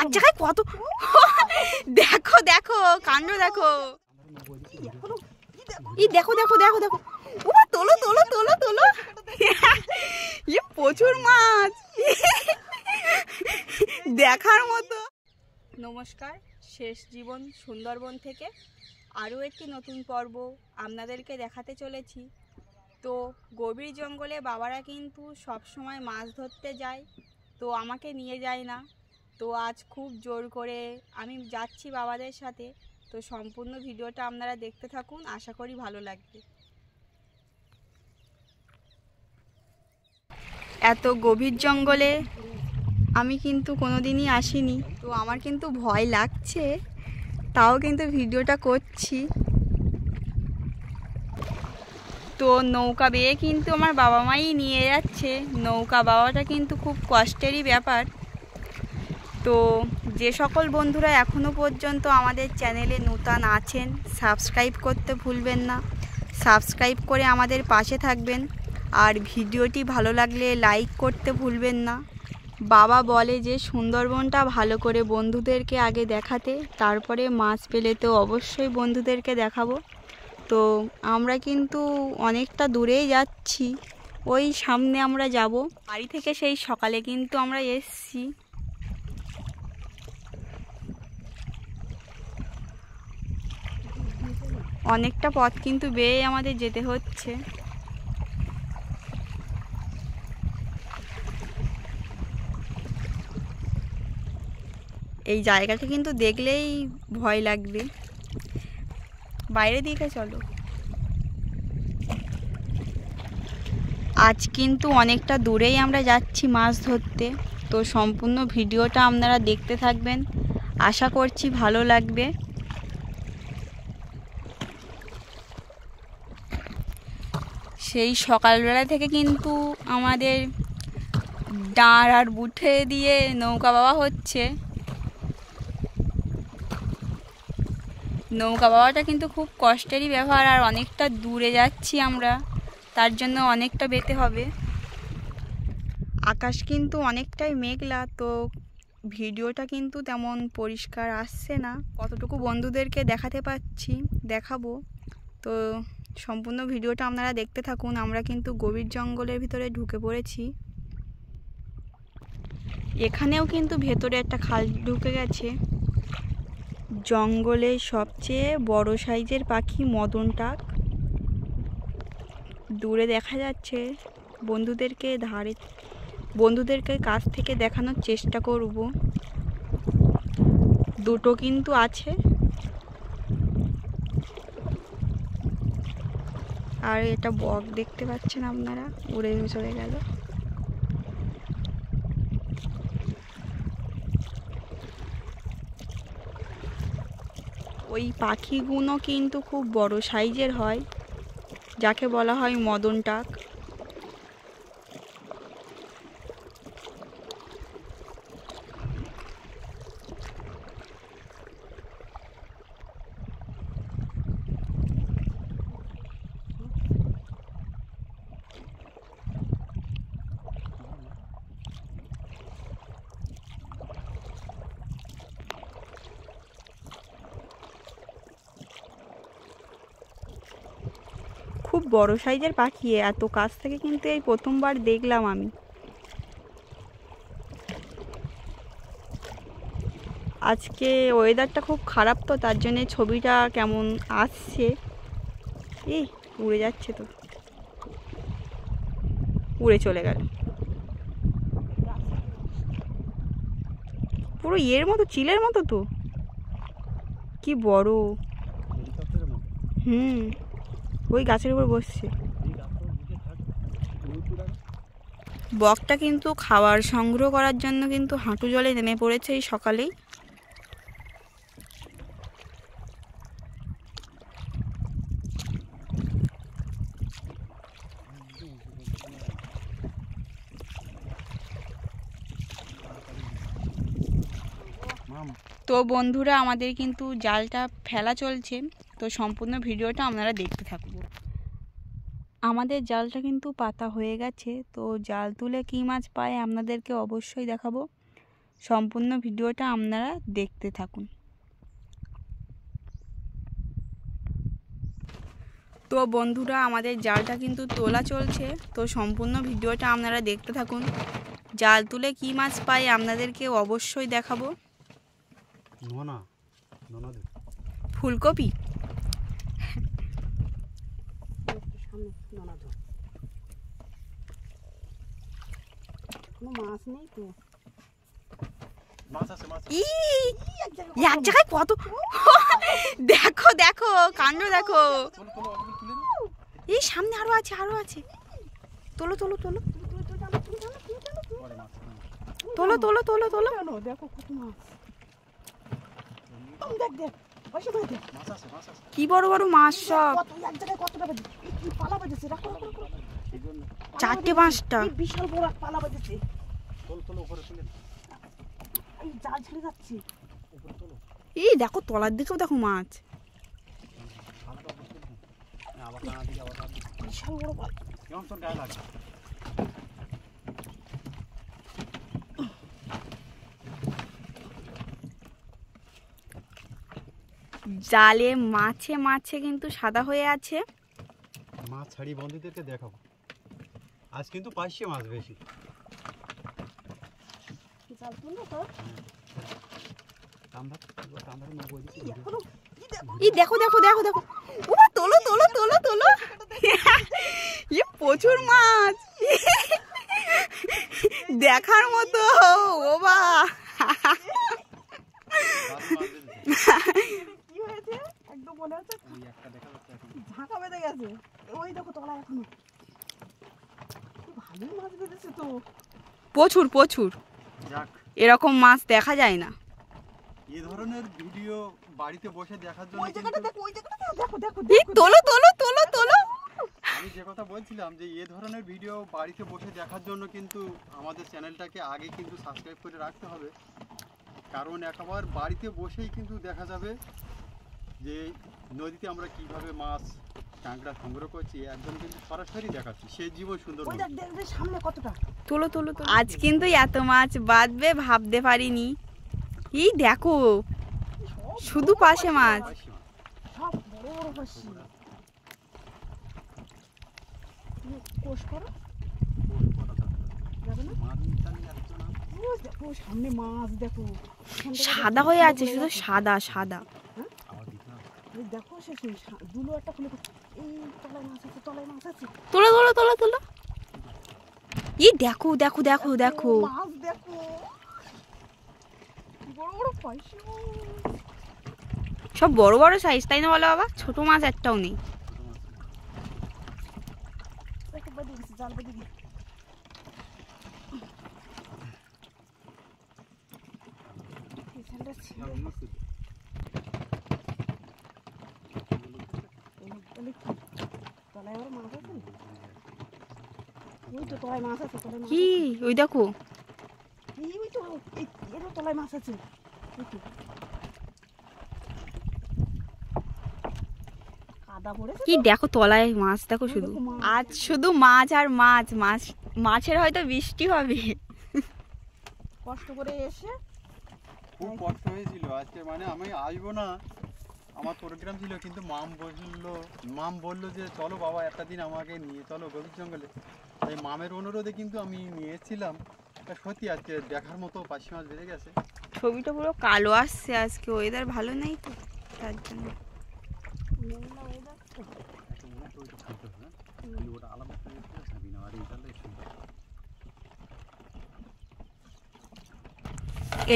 এক জায়গায় কত দেখো দেখো কাণ্ড দেখো ই দেখো দেখো দেখো দেখো ও তোলো তোলো তোলো তোলো ই প্রচুর মাছ দেখার মতো নমস্কার শেষ জীবন সুন্দরবন থেকে আরও একটি নতুন পর্ব আপনাদেরকে দেখাতে চলেছি তো গভীর জঙ্গলে বাবারা কিন্তু সব সময় মাছ ধরতে যায় তো আমাকে নিয়ে যায় না তো আজ খুব জোর করে আমি যাচ্ছি বাবাদের সাথে তো সম্পূর্ণ ভিডিওটা আপনারা দেখতে থাকুন আশা করি ভালো লাগবে এত গভীর জঙ্গলে আমি কিন্তু কোনোদিনই আসিনি তো আমার কিন্তু ভয় লাগছে তাও কিন্তু ভিডিওটা করছি তো নৌকা বেয়ে কিন্তু আমার বাবা মাই নিয়ে যাচ্ছে নৌকা বাবাটা কিন্তু খুব কষ্টেরই ব্যাপার তো যে সকল বন্ধুরা এখনও পর্যন্ত আমাদের চ্যানেলে নূতন আছেন সাবস্ক্রাইব করতে ভুলবেন না সাবস্ক্রাইব করে আমাদের পাশে থাকবেন আর ভিডিওটি ভালো লাগলে লাইক করতে ভুলবেন না বাবা বলে যে সুন্দরবনটা ভালো করে বন্ধুদেরকে আগে দেখাতে তারপরে মাছ পেলে তো অবশ্যই বন্ধুদেরকে দেখাবো তো আমরা কিন্তু অনেকটা দূরেই যাচ্ছি ওই সামনে আমরা যাব বাড়ি থেকে সেই সকালে কিন্তু আমরা এসছি অনেকটা পথ কিন্তু বেয়ে আমাদের যেতে হচ্ছে এই জায়গাটা কিন্তু দেখলেই ভয় লাগবে বাইরে দিকে চলো আজ কিন্তু অনেকটা দূরেই আমরা যাচ্ছি মাছ ধরতে তো সম্পূর্ণ ভিডিওটা আপনারা দেখতে থাকবেন আশা করছি ভালো লাগবে সেই সকালবেলা থেকে কিন্তু আমাদের ডাঁড় আর বুঠে দিয়ে নৌকা বাবা হচ্ছে নৌকা বাবাটা কিন্তু খুব কষ্টেরই ব্যবহার আর অনেকটা দূরে যাচ্ছি আমরা তার জন্য অনেকটা বেতে হবে আকাশ কিন্তু অনেকটাই মেঘলা তো ভিডিওটা কিন্তু তেমন পরিষ্কার আসছে না কতটুকু বন্ধুদেরকে দেখাতে পাচ্ছি দেখাবো তো সম্পূর্ণ ভিডিওটা আপনারা দেখতে থাকুন আমরা কিন্তু গভীর জঙ্গলের ভিতরে ঢুকে পড়েছি এখানেও কিন্তু ভেতরে একটা খাল ঢুকে গেছে জঙ্গলে সবচেয়ে বড় সাইজের পাখি মদন টাক দূরে দেখা যাচ্ছে বন্ধুদেরকে ধারে বন্ধুদেরকে কাছ থেকে দেখানোর চেষ্টা করব দুটো কিন্তু আছে আর এটা বক দেখতে পাচ্ছেন আপনারা উড়ে চলে গেল ওই পাখিগুলো কিন্তু খুব বড় সাইজের হয় যাকে বলা হয় মদন টাক খুব বড় সাইজের পাখি এত কাছ থেকে কিন্তু এই প্রথমবার দেখলাম আমি আজকে ওয়েদারটা খুব খারাপ তো তার জন্যে ছবিটা কেমন আসছে ই উড়ে যাচ্ছে তো উড়ে চলে গেল পুরো ইয়ের মতো চিলের মতো তো কি বড় হুম ওই গাছের উপর বসছে বকটা কিন্তু খাবার সংগ্রহ করার জন্য কিন্তু হাঁটু জলে নেমে পড়েছে এই সকালেই তো বন্ধুরা আমাদের কিন্তু জালটা ফেলা চলছে তো সম্পূর্ণ ভিডিওটা আপনারা দেখতে থাকবো আমাদের জালটা কিন্তু পাতা হয়ে গেছে তো জাল তুলে কী মাছ পায় আপনাদেরকে অবশ্যই দেখাবো সম্পূর্ণ ভিডিওটা আপনারা দেখতে থাকুন তো বন্ধুরা আমাদের জালটা কিন্তু তোলা চলছে তো সম্পূর্ণ ভিডিওটা আপনারা দেখতে থাকুন জাল তুলে কী মাছ পাই আপনাদেরকে অবশ্যই দেখাবো ফুলকপি কোনো মাছ নেই তো এক জায়গায় কত দেখো দেখো কাণ্ড দেখো এই সামনে আরো আছে আরো আছে তোলো তোলো তোলো তোলো তোলো তোলো তোলো দেখো কত মাছ কি বড় বড় মাছ সব চারটে পাঁচটা বিশাল বড় পালা বাজেছে এই দেখো তলার দিকেও দেখো মাছ বিশাল বড় জালে মাছে মাছে কিন্তু সাদা হয়ে আছে মাছ ছাড়ি বন্ধুদেরকে দেখাবো আজ কিন্তু পাইছে মাছ বেশি হ্যাঁ, হ্যাঁ। দেখো দেখো দেখো দেখো ওমা তোলো তোলো তোলো তোলো ইয়ে প্রচুর মাছ দেখার মতো ও বা তো প্রচুর প্রচুর এরকম মাছ দেখা যায় না এ ধরনের ভিডিও বাড়িতে বসে দেখার জন্য ওই জায়গাটা দেখো ওই জায়গাটা দেখো দেখো এই তোলো তোলো তোলো তোলো আমি যে কথা বলছিলাম যে এ ধরনের ভিডিও বাড়িতে বসে দেখার জন্য কিন্তু আমাদের চ্যানেলটাকে আগে কিন্তু সাবস্ক্রাইব করে রাখতে হবে কারণ একবার বাড়িতে বসেই কিন্তু দেখা যাবে যে নদীতে আমরা কিভাবে মাছ কাঁকড়া সংগ্রহ করছি একদম কিন্তু সরাসরি দেখাচ্ছি সেই জীবন সুন্দর দেখবে সামনে কতটা তোলো তোলো আজ কিন্তু এত মাছ বাঁধবে ভাবতে পারিনি এই দেখো শুধু পাশে মাছ সাদা হয়ে আছে শুধু সাদা সাদা দেখো ই দেখো দেখো দেখো দেখো দেখো সব বড় বড় সাইজ তাই না বলো বাবা ছোট মাছ একটাও নেই কি দেখো তলায় মাছ দেখো শুধু আজ শুধু মাছ আর মাছ মাছ মাছের হয়তো বৃষ্টি হবে কষ্ট করে এসে খুব কষ্ট হয়েছিল আজকে মানে আমি আসবো না আমার প্রোগ্রাম ছিল কিন্তু মাম বললো মাম বললো যে চলো বাবা একটা দিন আমাকে নিয়ে চলো গভীর জঙ্গলে তাই মামের অনুরোধে কিন্তু আমি নিয়েছিলাম সত্যি আজকে দেখার মতো পাশে মাছ বেড়ে গেছে ছবিটা পুরো কালো আসছে আজকে ওয়েদার ভালো নেই তো তার জন্য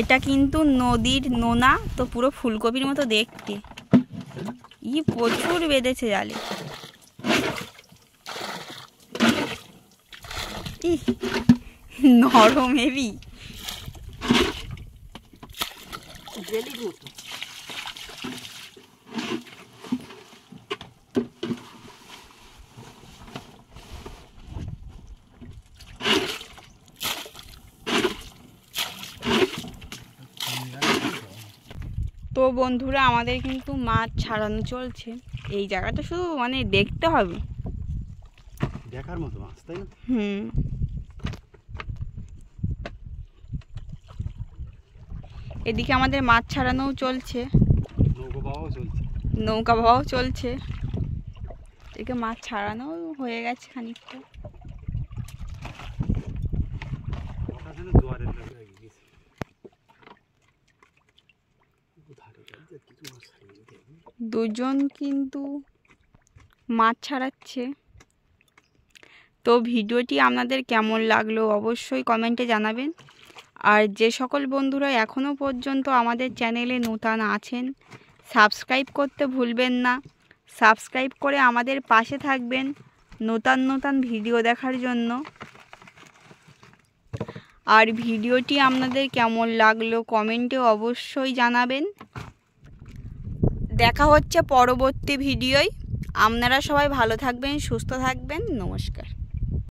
এটা কিন্তু নদীর নোনা তো পুরো ফুলকপির মতো দেখতে ই প্রচুর বেঁধেছে জালে নরম হেভি জেলির মতো বন্ধুরা আমাদের কিন্তু মাছ ছাড়ানো চলছে এই জায়গাটা শুধু মানে দেখতে হবে দেখার মতো মাছ তাই না হুম এদিকে আমাদের মাছ ছাড়ানোও চলছে নৌকা বাবাও চলছে নৌকা চলছে এদিকে মাছ ছাড়ানোও হয়ে গেছে খানিকটা দুজন কিন্তু মাছ ছাড়াচ্ছে তো ভিডিওটি আপনাদের কেমন লাগলো অবশ্যই কমেন্টে জানাবেন আর যে সকল বন্ধুরা এখনও পর্যন্ত আমাদের চ্যানেলে নূতন আছেন সাবস্ক্রাইব করতে ভুলবেন না সাবস্ক্রাইব করে আমাদের পাশে থাকবেন নূতন নূতন ভিডিও দেখার জন্য আর ভিডিওটি আপনাদের কেমন লাগলো কমেন্টে অবশ্যই জানাবেন দেখা হচ্ছে পরবর্তী ভিডিওয় আপনারা সবাই ভালো থাকবেন সুস্থ থাকবেন নমস্কার